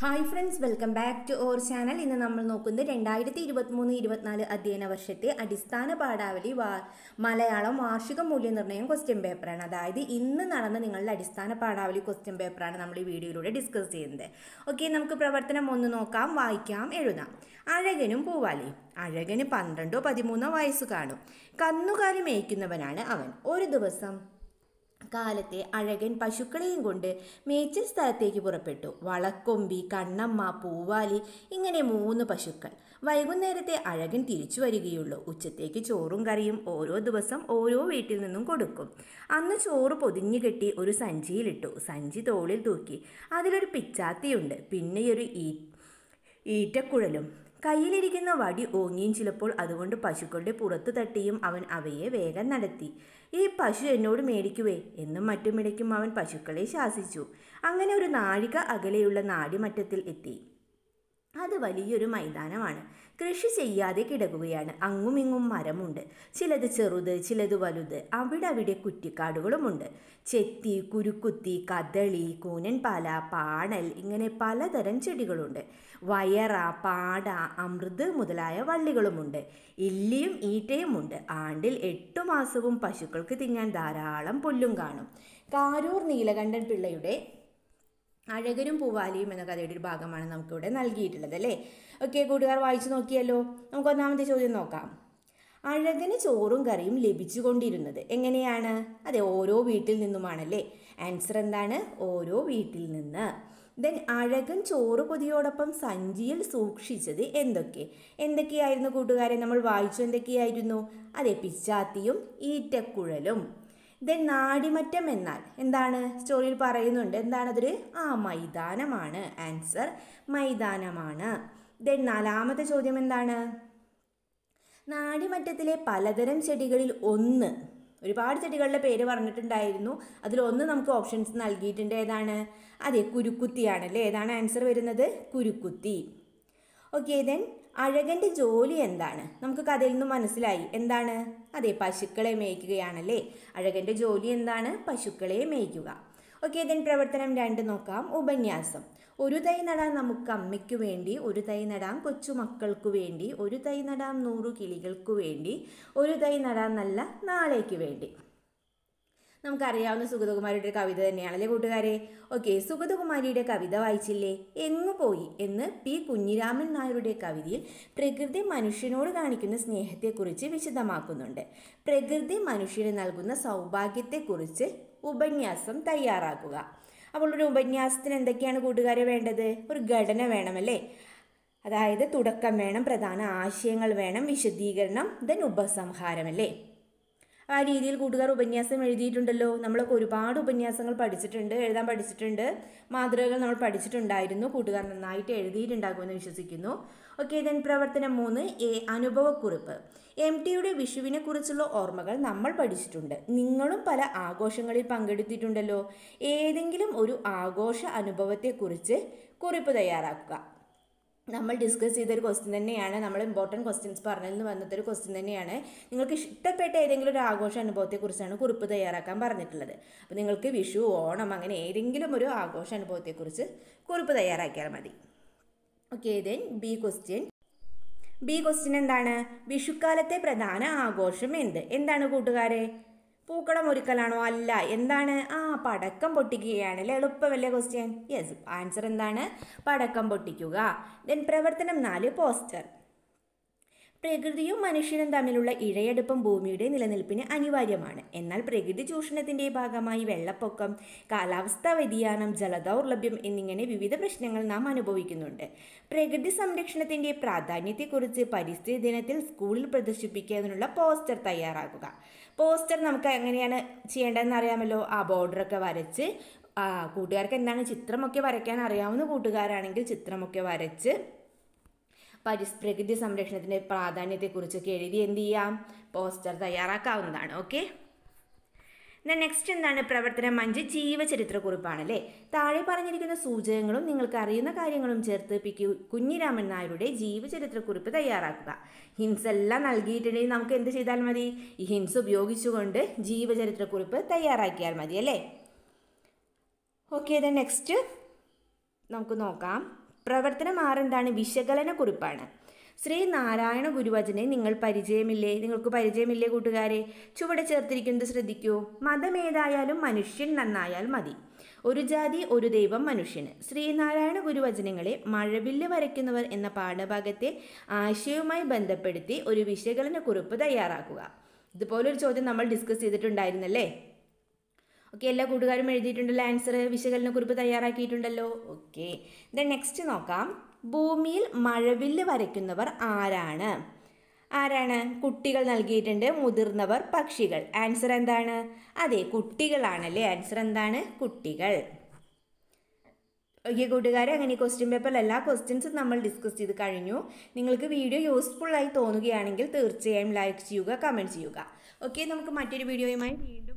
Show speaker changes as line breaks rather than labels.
hi friends welcome back to our channel ഇന്ന് നമ്മൾ നോക്കുന്നത് രണ്ടായിരത്തി മൂന്ന് ഇരുപത്തിനാല് അധ്യയന വർഷത്തെ അടിസ്ഥാന പാഠാവലി വാ മലയാളം വാർഷിക മൂല്യനിർണ്ണയം ക്വസ്റ്റ്യൻ പേപ്പറാണ് അതായത് ഇന്ന് നടന്ന നിങ്ങളുടെ അടിസ്ഥാന പാഠാവലി ക്വസ്റ്റ്യൻ പേപ്പറാണ് നമ്മൾ ഈ വീഡിയോയിലൂടെ ഡിസ്കസ് ചെയ്യുന്നത് ഓക്കെ നമുക്ക് പ്രവർത്തനം ഒന്ന് നോക്കാം വായിക്കാം എഴുതാം അഴകനും പൂവാലി അഴകന് പന്ത്രണ്ടോ പതിമൂന്നോ വയസ്സ് കാണും കന്നുകാലി മേയ്ക്കുന്നവനാണ് അവൻ ഒരു ദിവസം കാലത്തെ അഴകൻ പശുക്കളെയും കൊണ്ട് മേച്ചിൽ സ്ഥലത്തേക്ക് പുറപ്പെട്ടു വളക്കൊമ്പി കണ്ണമ്മ പൂവാലി ഇങ്ങനെ മൂന്ന് പശുക്കൾ വൈകുന്നേരത്തെ അഴകൻ തിരിച്ചു വരികയുള്ളൂ ഉച്ചത്തേക്ക് ചോറും കറിയും ഓരോ ദിവസം ഓരോ വീട്ടിൽ നിന്നും കൊടുക്കും അന്ന് ചോറ് പൊതിഞ്ഞു കെട്ടി ഒരു സഞ്ചിയിലിട്ടു സഞ്ചി തോളിൽ തൂക്കി അതിലൊരു പിച്ചാത്തിയുണ്ട് പിന്നെയൊരു ഈ ഈറ്റക്കുഴലും കയ്യിലിരിക്കുന്ന വടി ഓങ്ങിയും ചിലപ്പോൾ അതുകൊണ്ട് പശുക്കളുടെ പുറത്തു തട്ടിയും അവൻ അവയെ വേഗം നടത്തി ഈ പശു എന്നോട് മേടിക്കുവേ എന്നും മറ്റുമിടയ്ക്കും അവൻ പശുക്കളെ ശാസിച്ചു അങ്ങനെ ഒരു നാഴിക അകലെയുള്ള നാടിമറ്റത്തിൽ എത്തി അത് വലിയൊരു മൈതാനമാണ് കൃഷി ചെയ്യാതെ കിടക്കുകയാണ് അങ്ങുമിങ്ങും മരമുണ്ട് ചിലത് ചെറുത് ചിലത് വലുത് അവിടെ അവിടെ കുറ്റിക്കാടുകളുമുണ്ട് ചെത്തി കുരുക്കുത്തി കദളി കൂനൻപാല പാണൽ ഇങ്ങനെ പലതരം ചെടികളുണ്ട് വയറ പാട അമൃത് മുതലായ വള്ളികളുമുണ്ട് ഇല്ലിയും ഈറ്റയുമുണ്ട് ആണ്ടിൽ എട്ടു മാസവും പശുക്കൾക്ക് തിന്നാൻ ധാരാളം പുല്ലും കാണും കാരൂർ നീലകണ്ഠൻ പിള്ളയുടെ അഴകനും പൂവാലിയും എന്ന കഥയുടെ ഒരു ഭാഗമാണ് നമുക്കിവിടെ നൽകിയിട്ടുള്ളത് അല്ലേ ഓക്കെ കൂട്ടുകാർ വായിച്ചു നോക്കിയല്ലോ നമുക്ക് ഒന്നാമത്തെ ചോദ്യം നോക്കാം അഴകന് ചോറും കറിയും കൊണ്ടിരുന്നത് എങ്ങനെയാണ് അതെ ഓരോ വീട്ടിൽ നിന്നുമാണല്ലേ ആൻസർ എന്താണ് ഓരോ വീട്ടിൽ നിന്ന് ദെൻ അഴകൻ ചോറ് പൊതിയോടൊപ്പം സഞ്ചിയിൽ സൂക്ഷിച്ചത് എന്തൊക്കെ എന്തൊക്കെയായിരുന്നു കൂട്ടുകാരെ നമ്മൾ വായിച്ചു എന്തൊക്കെയായിരുന്നു അതെ പിച്ചാത്തിയും ഈറ്റക്കുഴലും ദെൻ നാടിമറ്റം എന്നാൽ എന്താണ് സ്റ്റോറിയിൽ പറയുന്നുണ്ട് എന്താണതൊരു ആ മൈതാനമാണ് ആൻസർ മൈതാനമാണ് ദെൻ നാലാമത്തെ ചോദ്യം എന്താണ് നാടിമറ്റത്തിലെ പലതരം ചെടികളിൽ ഒന്ന് ഒരുപാട് ചെടികളുടെ പേര് പറഞ്ഞിട്ടുണ്ടായിരുന്നു അതിലൊന്ന് നമുക്ക് ഓപ്ഷൻസ് നൽകിയിട്ടുണ്ട് ഏതാണ് അതെ കുരുക്കുത്തിയാണല്ലേ ഏതാണ് ആൻസർ വരുന്നത് കുരുക്കുത്തി ഓക്കെ ദെൻ അഴകൻ്റെ ജോലി എന്താണ് നമുക്ക് കഥയിൽ നിന്ന് മനസ്സിലായി എന്താണ് അതെ പശുക്കളെ മേയ്ക്കുകയാണല്ലേ അഴകൻ്റെ ജോലി എന്താണ് പശുക്കളെ മേയ്ക്കുക ഓക്കെ ഇതിൻ പ്രവർത്തനം രണ്ട് നോക്കാം ഉപന്യാസം ഒരു തൈ നടാം നമുക്ക് അമ്മയ്ക്ക് വേണ്ടി ഒരു തൈ നടാം കൊച്ചുമക്കൾക്കു വേണ്ടി ഒരു തൈ നടാം നൂറു കിളികൾക്കു വേണ്ടി ഒരു തൈ നടാം നല്ല നാളേക്ക് വേണ്ടി നമുക്കറിയാവുന്ന സുഗതകുമാരിയുടെ ഒരു കവിത തന്നെയാണല്ലേ കൂട്ടുകാരെ ഓക്കെ സുഗതകുമാരിയുടെ കവിത വായിച്ചില്ലേ എങ്ങു പോയി എന്ന് പി കുഞ്ഞിരാമൻ നായരുടെ കവിതയിൽ പ്രകൃതി മനുഷ്യനോട് കാണിക്കുന്ന സ്നേഹത്തെക്കുറിച്ച് വിശദമാക്കുന്നുണ്ട് പ്രകൃതി മനുഷ്യന് നൽകുന്ന സൗഭാഗ്യത്തെക്കുറിച്ച് ഉപന്യാസം തയ്യാറാക്കുക അപ്പോൾ ഒരു ഉപന്യാസത്തിന് എന്തൊക്കെയാണ് കൂട്ടുകാരെ വേണ്ടത് ഒരു ഘടന വേണമല്ലേ അതായത് തുടക്കം വേണം പ്രധാന ആശയങ്ങൾ വേണം വിശദീകരണം ദൻ ഉപസംഹാരം അല്ലേ ആ രീതിയിൽ കൂട്ടുകാർ ഉപന്യാസം എഴുതിയിട്ടുണ്ടല്ലോ നമ്മളൊക്കെ ഒരുപാട് ഉപന്യാസങ്ങൾ പഠിച്ചിട്ടുണ്ട് എഴുതാൻ പഠിച്ചിട്ടുണ്ട് മാതൃകകൾ നമ്മൾ പഠിച്ചിട്ടുണ്ടായിരുന്നു കൂട്ടുകാർ നന്നായിട്ട് എഴുതിയിട്ടുണ്ടാകുമെന്ന് വിശ്വസിക്കുന്നു ഓക്കെ ദൻ പ്രവർത്തനം മൂന്ന് എ അനുഭവക്കുറിപ്പ് എം ടിയുടെ കുറിച്ചുള്ള ഓർമ്മകൾ നമ്മൾ പഠിച്ചിട്ടുണ്ട് നിങ്ങളും പല ആഘോഷങ്ങളിൽ പങ്കെടുത്തിട്ടുണ്ടല്ലോ ഏതെങ്കിലും ഒരു ആഘോഷ അനുഭവത്തെക്കുറിച്ച് കുറിപ്പ് തയ്യാറാക്കുക നമ്മൾ ഡിസ്കസ് ചെയ്തൊരു ക്വസ്റ്റ്യൻ തന്നെയാണ് നമ്മൾ ഇമ്പോർട്ടൻറ്റ് ക്വസ്റ്റ്യൻസ് പറഞ്ഞതെന്ന് വന്നതൊരു ക്വസ്റ്റ്യൻ തന്നെയാണ് നിങ്ങൾക്ക് ഇഷ്ടപ്പെട്ട ഏതെങ്കിലും ഒരു ആഘോഷ അനുഭവത്തെക്കുറിച്ചാണ് കുറിപ്പ് തയ്യാറാക്കാൻ പറഞ്ഞിട്ടുള്ളത് അപ്പോൾ നിങ്ങൾക്ക് വിഷു ഓണം അങ്ങനെ ഏതെങ്കിലും ഒരു ആഘോഷ അനുഭവത്തെക്കുറിച്ച് കുറിപ്പ് തയ്യാറാക്കിയാൽ മതി okay then B question B question എന്താണ് വിഷുക്കാലത്തെ പ്രധാന ആഘോഷം എന്ത് എന്താണ് കൂട്ടുകാരെ ഒരുക്കലാണോ അല്ല എന്താണ് ആ പടക്കം പൊട്ടിക്കുകയാണ് അല്ലേ എളുപ്പമല്ലേ ക്വസ്റ്റ്യൻ യെസ് ആൻസർ എന്താണ് പടക്കം പൊട്ടിക്കുക ദെൻ പ്രവർത്തനം നാല് പോസ്റ്റർ പ്രകൃതിയും മനുഷ്യനും തമ്മിലുള്ള ഇഴയടുപ്പം ഭൂമിയുടെ നിലനിൽപ്പിന് അനിവാര്യമാണ് എന്നാൽ പ്രകൃതി ചൂഷണത്തിൻ്റെ ഭാഗമായി വെള്ളപ്പൊക്കം കാലാവസ്ഥാ വ്യതിയാനം ജലദൗർലഭ്യം എന്നിങ്ങനെ വിവിധ പ്രശ്നങ്ങൾ നാം അനുഭവിക്കുന്നുണ്ട് പ്രകൃതി സംരക്ഷണത്തിൻ്റെ പ്രാധാന്യത്തെക്കുറിച്ച് പരിസ്ഥിതി ദിനത്തിൽ സ്കൂളിൽ പ്രദർശിപ്പിക്കുന്നതിനുള്ള പോസ്റ്റർ തയ്യാറാക്കുക പോസ്റ്റർ നമുക്ക് എങ്ങനെയാണ് ചെയ്യേണ്ടതെന്ന് അറിയാമല്ലോ ആ ബോർഡറൊക്കെ വരച്ച് കൂട്ടുകാർക്ക് എന്താണ് ചിത്രമൊക്കെ വരയ്ക്കാൻ അറിയാവുന്ന കൂട്ടുകാരാണെങ്കിൽ ചിത്രമൊക്കെ വരച്ച് പരിസ് പ്രകൃതി സംരക്ഷണത്തിൻ്റെ പ്രാധാന്യത്തെക്കുറിച്ചൊക്കെ എഴുതി എന്ത് ചെയ്യാം പോസ്റ്റർ തയ്യാറാക്കാവുന്നതാണ് ഓക്കെ ദെൻ നെക്സ്റ്റ് എന്താണ് പ്രവർത്തനം അഞ്ച് കുറിപ്പാണല്ലേ താഴെ പറഞ്ഞിരിക്കുന്ന സൂചകങ്ങളും നിങ്ങൾക്ക് അറിയുന്ന കാര്യങ്ങളും ചേർത്ത് പി കുഞ്ഞിരാമൻ നായരുടെ ജീവചരിത്ര കുറിപ്പ് തയ്യാറാക്കുക ഹിൻസ് എല്ലാം നൽകിയിട്ടുണ്ടെങ്കിൽ നമുക്ക് എന്ത് ചെയ്താൽ മതി ഈ ഹിൻസ് ഉപയോഗിച്ചുകൊണ്ട് ജീവചരിത്ര കുറിപ്പ് തയ്യാറാക്കിയാൽ മതി അല്ലേ ഓക്കെ ദ നെക്സ്റ്റ് നമുക്ക് നോക്കാം പ്രവർത്തനം ആറെന്താണ് വിശകലന കുറിപ്പാണ് ശ്രീ നാരായണ ഗുരുവചനെ നിങ്ങൾ പരിചയമില്ലേ നിങ്ങൾക്ക് പരിചയമില്ലേ കൂട്ടുകാരെ ചുവടെ ചേർത്തിരിക്കുന്നത് ശ്രദ്ധിക്കൂ മതമേതായാലും മനുഷ്യൻ നന്നായാൽ മതി ഒരു ജാതി ഒരു ദൈവം മനുഷ്യന് ശ്രീനാരായണ ഗുരുവചനങ്ങളെ മഴവില്ല് വരയ്ക്കുന്നവർ എന്ന പാഠഭാഗത്തെ ആശയവുമായി ബന്ധപ്പെടുത്തി ഒരു വിശകലന കുറിപ്പ് തയ്യാറാക്കുക ഇതുപോലൊരു ചോദ്യം നമ്മൾ ഡിസ്കസ് ചെയ്തിട്ടുണ്ടായിരുന്നല്ലേ ഓക്കെ എല്ലാ കൂട്ടുകാരും എഴുതിയിട്ടുണ്ടല്ലോ ആൻസർ കുറിപ്പ് തയ്യാറാക്കിയിട്ടുണ്ടല്ലോ ഓക്കെ ദെൻ നെക്സ്റ്റ് നോക്കാം ഭൂമിയിൽ മഴവില്ല് വരയ്ക്കുന്നവർ ആരാണ് ആരാണ് കുട്ടികൾ നൽകിയിട്ടുണ്ട് മുതിർന്നവർ പക്ഷികൾ ആൻസർ എന്താണ് അതെ കുട്ടികളാണല്ലേ ആൻസർ എന്താണ് കുട്ടികൾ ഓക്കെ കൂട്ടുകാരെ അങ്ങനെ ക്വസ്റ്റ്യൻ പേപ്പറിൽ എല്ലാ ക്വസ്റ്റ്യൻസും നമ്മൾ ഡിസ്കസ് ചെയ്ത് കഴിഞ്ഞു നിങ്ങൾക്ക് വീഡിയോ യൂസ്ഫുൾ ആയി തോന്നുകയാണെങ്കിൽ തീർച്ചയായും ലൈക്ക് ചെയ്യുക കമൻറ്റ് ചെയ്യുക ഓക്കെ നമുക്ക് മറ്റൊരു വീഡിയോയുമായി വീണ്ടും